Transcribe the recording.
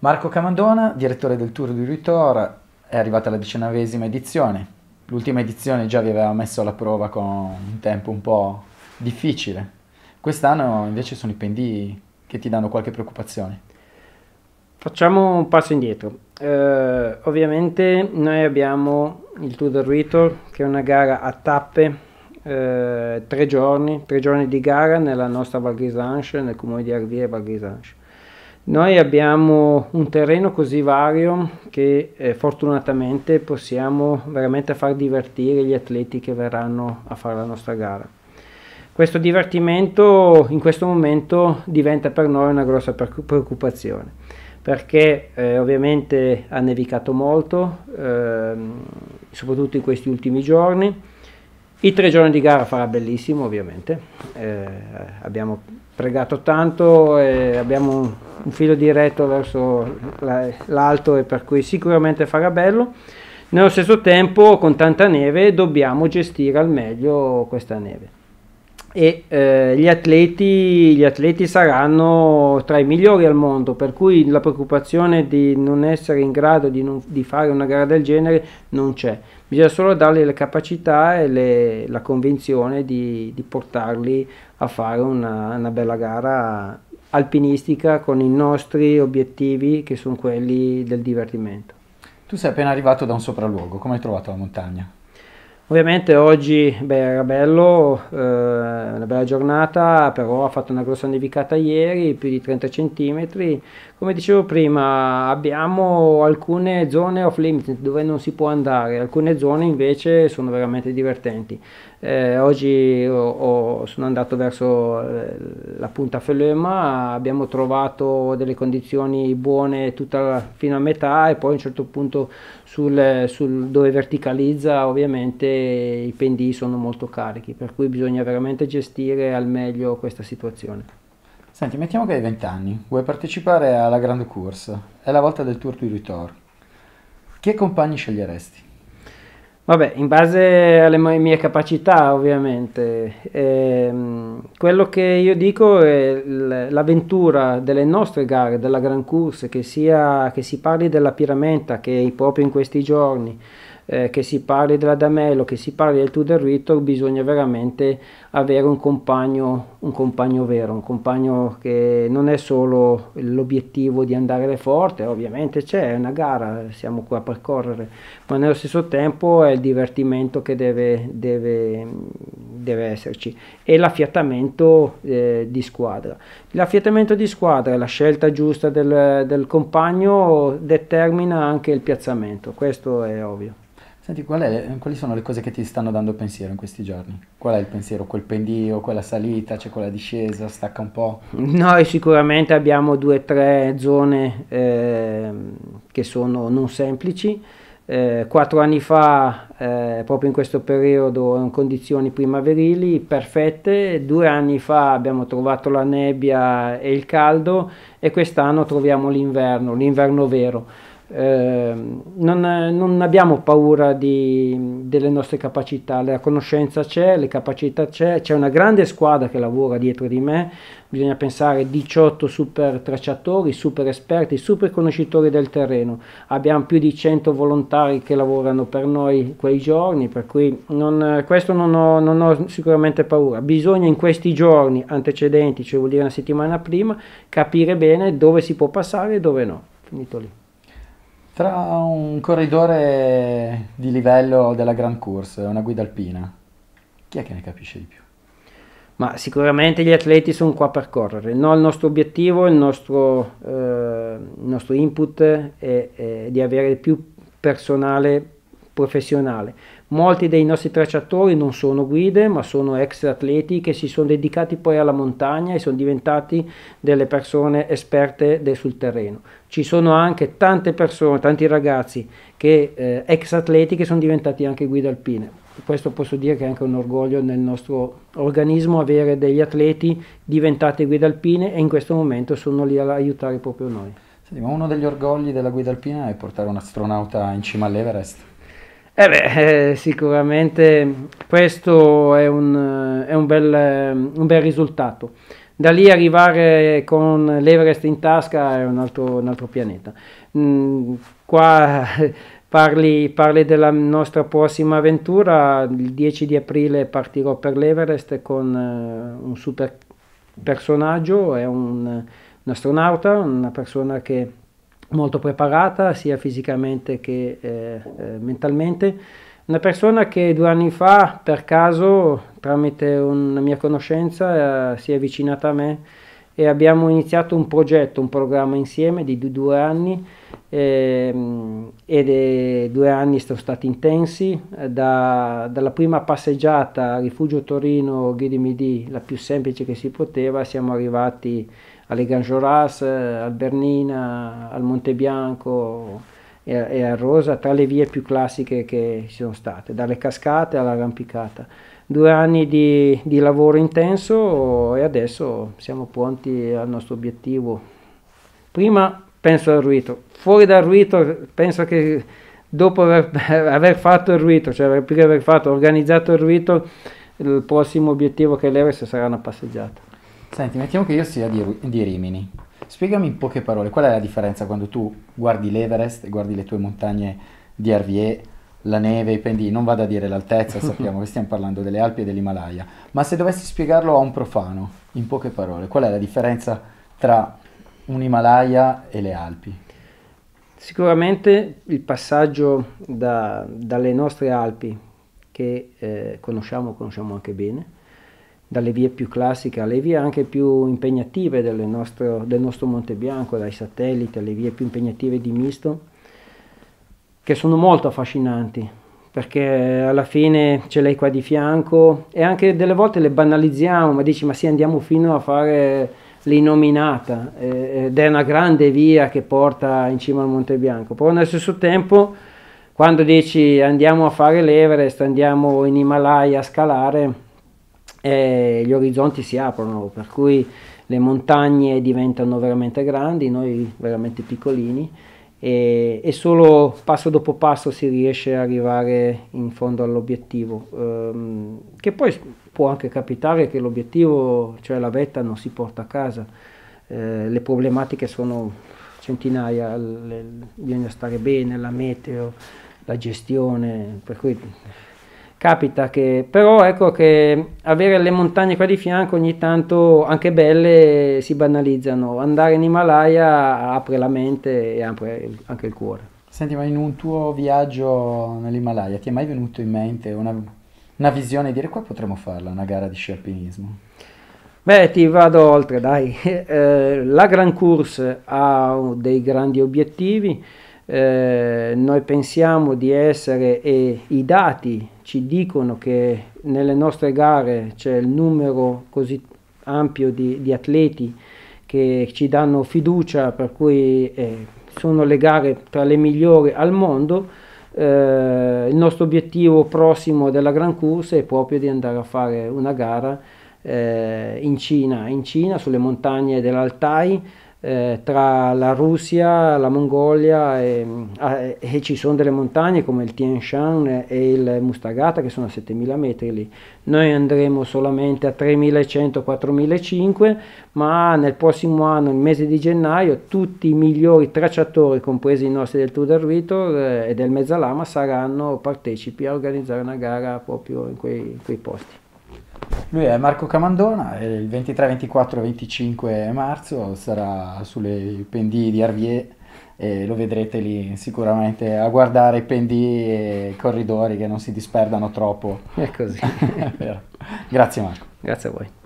Marco Camandona, direttore del Tour di Ritor, è arrivata la diciannovesima edizione. L'ultima edizione già vi aveva messo alla prova con un tempo un po' difficile. Quest'anno invece sono i pendii che ti danno qualche preoccupazione. Facciamo un passo indietro. Eh, ovviamente noi abbiamo il Tour del Ritor che è una gara a tappe eh, tre giorni, tre giorni di gara nella nostra Val Grisanche, nel comune di Arvie e Val Grisanche. Noi abbiamo un terreno così vario che eh, fortunatamente possiamo veramente far divertire gli atleti che verranno a fare la nostra gara. Questo divertimento in questo momento diventa per noi una grossa preoccupazione perché eh, ovviamente ha nevicato molto, eh, soprattutto in questi ultimi giorni, i tre giorni di gara farà bellissimo ovviamente, eh, abbiamo pregato tanto e abbiamo un, un filo diretto verso l'alto e per cui sicuramente farà bello. Nello stesso tempo con tanta neve dobbiamo gestire al meglio questa neve e eh, gli, atleti, gli, atleti, saranno tra i migliori al mondo, per cui la preoccupazione di non essere in grado di, non, di fare una gara del genere non c'è, bisogna solo dargli le capacità e le, la convinzione di, di, portarli a fare una, una bella gara alpinistica con i nostri obiettivi che sono quelli del divertimento. Tu sei appena arrivato da un sopralluogo, come hai trovato la montagna? Ovviamente oggi beh, era bello, eh, una bella giornata, però ha fatto una grossa nevicata ieri, più di 30 cm. Come dicevo prima, abbiamo alcune zone off limit dove non si può andare, alcune zone invece sono veramente divertenti. Eh, oggi ho, ho, sono andato verso eh, la punta Felema, abbiamo trovato delle condizioni buone tutta fino a metà e poi a un certo punto sul, sul dove verticalizza ovviamente i pendii sono molto carichi, per cui bisogna veramente gestire al meglio questa situazione. Senti, mettiamo che hai 20 anni, vuoi partecipare alla Grande corsa, è la volta del Tour du Ritor. Che compagni sceglieresti? Vabbè, in base alle mie capacità ovviamente, ehm, quello che io dico è l'avventura delle nostre gare, della Gran Course, che, sia, che si parli della Piramenta che è proprio in questi giorni, eh, che si parli della dell'Adamello, che si parli del Tudor Ritor, bisogna veramente avere un compagno, un compagno vero, un compagno che non è solo l'obiettivo di andare forte, ovviamente c'è, è una gara, siamo qua a percorrere, ma nello stesso tempo è il divertimento che deve, deve, deve esserci e l'affiatamento eh, di squadra. L'affiatamento di squadra, e la scelta giusta del, del compagno determina anche il piazzamento, questo è ovvio. Senti, qual è, quali sono le cose che ti stanno dando pensiero in questi giorni? Qual è il pensiero? Quel pendio, quella salita, c'è cioè quella discesa, stacca un po'? Noi sicuramente abbiamo due o tre zone eh, che sono non semplici. Eh, quattro anni fa, eh, proprio in questo periodo, in condizioni primaverili perfette, due anni fa abbiamo trovato la nebbia e il caldo e quest'anno troviamo l'inverno, l'inverno vero eh, non, non, abbiamo paura di, delle nostre capacità, la conoscenza c'è, le capacità c'è, c'è una grande squadra che lavora dietro di me, bisogna pensare 18 super tracciatori, super esperti, super conoscitori del terreno, abbiamo più di 100 volontari che lavorano per noi quei giorni, per cui non, questo non ho, non ho sicuramente paura, bisogna in questi giorni antecedenti, cioè vuol dire una settimana prima, capire bene dove si può passare e dove no, finito lì. Tra un corridore di livello della Grand Course e una guida alpina, chi è che ne capisce di più? Ma sicuramente gli atleti sono qua per correre, no, il nostro obiettivo, il nostro, eh, il nostro input è, è di avere il più personale professionale. Molti dei nostri tracciatori non sono guide, ma sono ex atleti che si sono dedicati poi alla montagna e sono diventati delle persone esperte de sul terreno. Ci sono anche tante persone, tanti ragazzi che eh, ex atleti che sono diventati anche guide alpine. Questo posso dire che è anche un orgoglio nel nostro organismo avere degli atleti diventati guide alpine e in questo momento sono lì ad aiutare proprio noi. Sì, ma uno degli orgogli della guida alpina è portare un astronauta in cima all'Everest. Eh beh, eh, sicuramente questo è un, eh, è un, bel, eh, un bel risultato da lì arrivare con l'Everest in tasca è un altro, un altro pianeta. Mm, qua parli, parli, della nostra prossima avventura, il 10 di aprile partirò per l'Everest con uh, un super personaggio, è un, un astronauta, una persona che molto preparata sia fisicamente che eh, eh, mentalmente. Una persona che due anni fa, per caso, tramite una mia conoscenza, eh, si è avvicinata a me e abbiamo iniziato un progetto, un programma insieme di due anni ehm, due anni sono stati intensi, da, dalla prima passeggiata a Rifugio Torino Ghidimidi, la più semplice che si poteva, siamo arrivati alle Ganjoras, al Bernina, al Montebianco e, e a Rosa, tra le vie più classiche che ci sono state, dalle cascate all'arrampicata. Due anni di, di lavoro intenso e adesso siamo pronti al nostro obiettivo. Prima penso al Ruito, fuori dal Ruito penso che dopo aver, aver, fatto il ruito, cioè più che aver fatto, organizzato il ruito, il prossimo obiettivo che è l'Everest sarà una passeggiata. Senti, mettiamo che io sia di, di Rimini. Spiegami in poche parole qual è la differenza quando tu guardi l'Everest e guardi le tue montagne di Arvier, la neve, i pendii. Non vado a dire l'altezza, sappiamo che stiamo parlando delle Alpi e dell'Himalaya. Ma se dovessi spiegarlo a un profano, in poche parole, qual è la differenza tra un Himalaya e le Alpi? Sicuramente il passaggio da, dalle nostre Alpi, che eh, conosciamo, conosciamo anche bene, dalle vie più classiche alle vie anche più impegnative nostre, del nostro Monte Bianco, dai satelliti alle vie più impegnative di Misto, che sono molto affascinanti perché alla fine ce l'hai qua di fianco e anche delle volte le banalizziamo, ma dici ma sì andiamo fino a fare l'innominata eh, ed è una grande via che porta in cima al Monte Bianco, però nello stesso tempo quando dici andiamo a fare l'Everest, andiamo in Himalaya a scalare, eh, gli orizzonti si aprono, per cui le montagne diventano veramente grandi, noi veramente piccolini e, e solo passo dopo passo si riesce ad arrivare in fondo all'obiettivo, ehm, che poi può anche capitare che l'obiettivo, cioè la vetta, non si porta a casa, eh, le problematiche sono centinaia, le, bisogna stare bene, la meteo, la gestione, per cui capita che però ecco che avere le montagne qua di fianco ogni tanto anche belle si banalizzano andare in Himalaya apre la mente e apre anche il cuore senti ma in un tuo viaggio nell'Himalaya ti è mai venuto in mente una, una visione di dire qua potremmo farla una gara di sci alpinismo Beh, ti vado oltre, dai. Eh, la Grand Course ha dei grandi obiettivi. Eh, noi pensiamo di essere, e i dati ci dicono che nelle nostre gare c'è il numero così ampio di, di atleti che ci danno fiducia, per cui eh, sono le gare tra le migliori al mondo, eh, il nostro obiettivo prossimo della Gran Corsa è proprio di andare a fare una gara eh, in Cina, in Cina sulle montagne dell'Altai, eh, tra la Russia, la Mongolia e, ah, e, ci sono delle montagne come il Tien Shan e il Mustagata che sono a 7000 metri lì. Noi andremo solamente a 3100-4500 ma nel prossimo anno, nel mese di gennaio, tutti i migliori tracciatori, compresi i nostri del Tudor Vitor eh, e del Mezzalama, saranno partecipi a organizzare una gara proprio in quei, in quei posti. Lui è Marco Camandona, il 23, 24, 25 marzo sarà sulle pendii di Arvier e lo vedrete lì sicuramente a guardare i pendii e i corridori che non si disperdano troppo. È così. è vero. Grazie Marco. Grazie a voi.